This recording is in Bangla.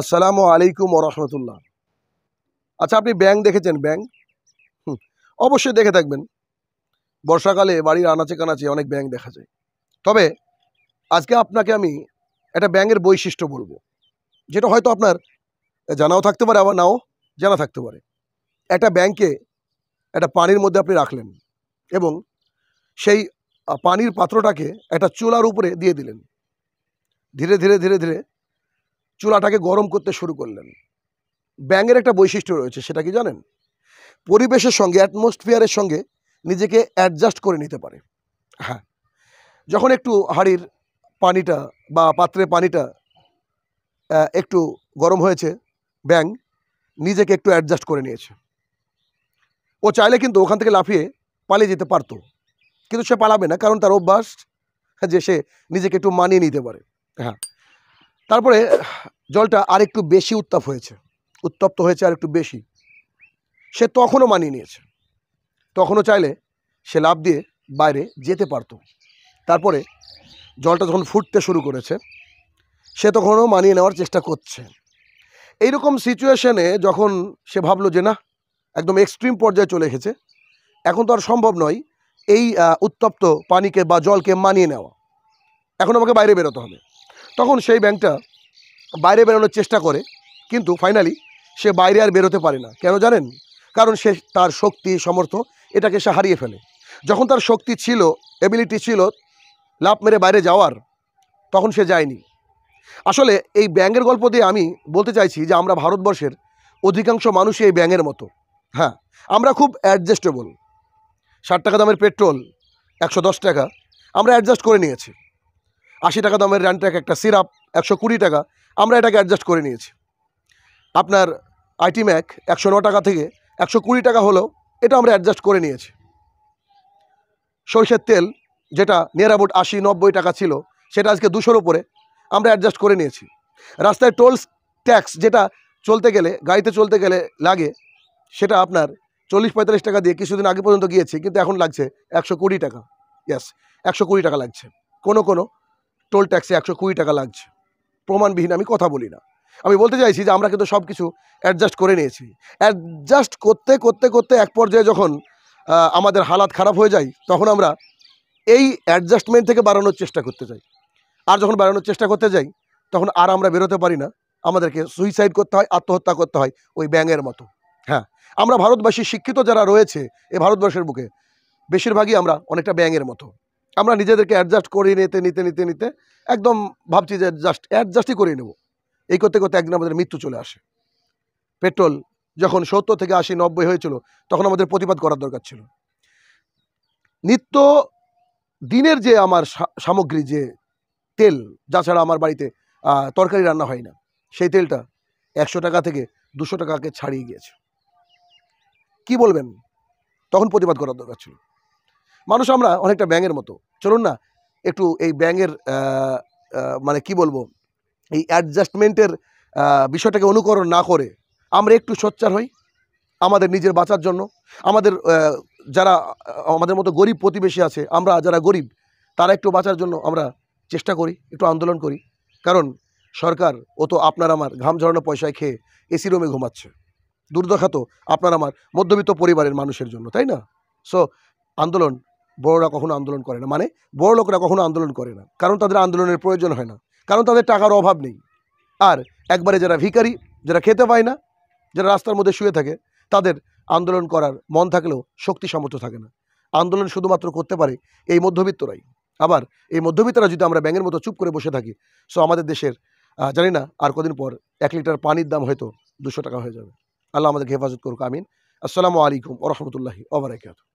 আসসালামু আলাইকুম ওরহমতুল্লাহ আচ্ছা আপনি ব্যাংক দেখেছেন হুম অবশ্যই দেখে থাকবেন বর্ষাকালে বাড়ির আনাচে কানাচে অনেক ব্যাং দেখা যায় তবে আজকে আপনাকে আমি একটা ব্যাঙের বৈশিষ্ট্য বলবো যেটা হয়তো আপনার জানাও থাকতে পারে আবার নাও জানা থাকতে পারে একটা ব্যাংকে একটা পানির মধ্যে আপনি রাখলেন এবং সেই পানির পাত্রটাকে একটা চুলার উপরে দিয়ে দিলেন ধীরে ধীরে ধীরে ধীরে চুলাটাকে গরম করতে শুরু করলেন ব্যাঙের একটা বৈশিষ্ট্য রয়েছে সেটা কি জানেন পরিবেশের সঙ্গে অ্যাটমসফিয়ারের সঙ্গে নিজেকে অ্যাডজাস্ট করে নিতে পারে হ্যাঁ যখন একটু হাড়ির পানিটা বা পাত্রের পানিটা একটু গরম হয়েছে ব্যাং নিজেকে একটু অ্যাডজাস্ট করে নিয়েছে ও চাইলে কিন্তু ওখান থেকে লাফিয়ে পালিয়ে যেতে পারতো কিন্তু সে পালাবে না কারণ তার অভ্যাস যে সে নিজেকে একটু মানিয়ে নিতে পারে হ্যাঁ তারপরে জলটা আর একটু বেশি উত্তাপ হয়েছে উত্তপ্ত হয়েছে আর একটু বেশি সে তখনও মানিয়ে নিয়েছে তখনও চাইলে সে লাভ দিয়ে বাইরে যেতে পারত তারপরে জলটা যখন ফুটতে শুরু করেছে সে তখনও মানিয়ে নেওয়ার চেষ্টা করছে এইরকম সিচুয়েশনে যখন সে ভাবলো যে না একদম এক্সট্রিম পর্যায়ে চলে এসেছে এখন তো আর সম্ভব নয় এই উত্তপ্ত পানিকে বা জলকে মানিয়ে নেওয়া এখন আমাকে বাইরে বেরোতে হবে তখন সেই ব্যাংকটা বাইরে বেরোনোর চেষ্টা করে কিন্তু ফাইনালি সে বাইরে আর বেরোতে পারে না কেন জানেন কারণ সে তার শক্তি সমর্থ এটাকে সে হারিয়ে ফেলে যখন তার শক্তি ছিল এবিলিটি ছিল লাভ মেরে বাইরে যাওয়ার তখন সে যায়নি আসলে এই ব্যাঙের গল্প দিয়ে আমি বলতে চাইছি যে আমরা ভারতবর্ষের অধিকাংশ মানুষই এই ব্যাঙের মতো হ্যাঁ আমরা খুব অ্যাডজাস্টেবল ষাট টাকা দামের পেট্রোল একশো দশ টাকা আমরা অ্যাডজাস্ট করে নিয়েছি আশি টাকা দামের র্যান্ট্যাক একটা সিরাপ একশো কুড়ি টাকা আমরা এটাকে অ্যাডজাস্ট করে নিয়েছি আপনার আইটি ম্যাক একশো ন টাকা থেকে একশো কুড়ি টাকা হলেও এটা আমরা অ্যাডজাস্ট করে নিয়েছি সরষের তেল যেটা নিয়ার অ্যাবাউট আশি নব্বই টাকা ছিল সেটা আজকে দুশোর ওপরে আমরা অ্যাডজাস্ট করে নিয়েছি রাস্তায় টোল ট্যাক্স যেটা চলতে গেলে গাড়িতে চলতে গেলে লাগে সেটা আপনার চল্লিশ পঁয়তাল্লিশ টাকা দিয়ে কিছুদিন আগে পর্যন্ত গিয়েছে কিন্তু এখন লাগছে একশো কুড়ি টাকা ইয়াস একশো কুড়ি টাকা লাগছে কোনো কোনো টোল ট্যাক্সে একশো কুড়ি টাকা লাগছে প্রমাণবিহীন আমি কথা বলি না আমি বলতে চাইছি যে আমরা কিন্তু সব কিছু অ্যাডজাস্ট করে নিয়েছি অ্যাডজাস্ট করতে করতে করতে এক পর্যায়ে যখন আমাদের হালাত খারাপ হয়ে যায় তখন আমরা এই অ্যাডজাস্টমেন্ট থেকে বাড়ানোর চেষ্টা করতে যাই আর যখন বাড়ানোর চেষ্টা করতে যাই তখন আর আমরা বেরোতে পারি না আমাদেরকে সুইসাইড করতে হয় আত্মহত্যা করতে হয় ওই ব্যাঙের মতো হ্যাঁ আমরা ভারতবাসী শিক্ষিত যারা রয়েছে এ ভারতবর্ষের বুকে বেশিরভাগই আমরা অনেকটা ব্যাঙের মতো আমরা নিজেদেরকে অ্যাডজাস্ট করে নিতে নিতে নিতে নিতে একদম ভাবছি যে অ্যাডজাস্ট অ্যাডজাস্টই করে নেব এই করতে করতে একদিন আমাদের মৃত্যু চলে আসে পেট্রোল যখন সত্তর থেকে আশি নব্বই হয়েছিল তখন আমাদের প্রতিবাদ করার দরকার ছিল নিত্য দিনের যে আমার সামগ্রী যে তেল যা ছাড়া আমার বাড়িতে তরকারি রান্না হয় না সেই তেলটা একশো টাকা থেকে দুশো টাকাকে ছাড়িয়ে গিয়েছে কি বলবেন তখন প্রতিবাদ করার দরকার ছিল মানুষ আমরা অনেকটা ব্যাঙের মতো চলুন না একটু এই ব্যাঙের মানে কি বলবো এই অ্যাডজাস্টমেন্টের বিষয়টাকে অনুকরণ না করে আমরা একটু সোচ্চার হই আমাদের নিজের বাঁচার জন্য আমাদের যারা আমাদের মতো গরিব প্রতিবেশী আছে আমরা যারা গরিব তারা একটু বাঁচার জন্য আমরা চেষ্টা করি একটু আন্দোলন করি কারণ সরকার ও তো আপনার আমার ঘাম ঝরানো পয়সায় খেয়ে এসি রুমে ঘুমাচ্ছে দুর্দশা তো আপনার আমার মধ্যবিত্ত পরিবারের মানুষের জন্য তাই না সো আন্দোলন বড়রা কখনো আন্দোলন করে না মানে বড় লোকরা কখনো আন্দোলন করে না কারণ তাদের আন্দোলনের প্রয়োজন হয় না কারণ তাদের টাকার অভাব নেই আর একবারে যারা ভিকারি যারা খেতে পায় না যারা রাস্তার মধ্যে শুয়ে থাকে তাদের আন্দোলন করার মন থাকলেও শক্তি সামর্থ্য থাকে না আন্দোলন শুধুমাত্র করতে পারে এই মধ্যবিত্তরাই আবার এই মধ্যবিত্তরা যদি আমরা ব্যাঙের মতো চুপ করে বসে থাকি সো আমাদের দেশের জানি না আর কদিন পর এক লিটার পানির দাম হয়তো দুশো টাকা হয়ে যাবে আল্লাহ আমাদেরকে হেফাজত করুক আমিন আসসালামু আলাইকুম ওরহমতুল্লাহি ওবরাকাত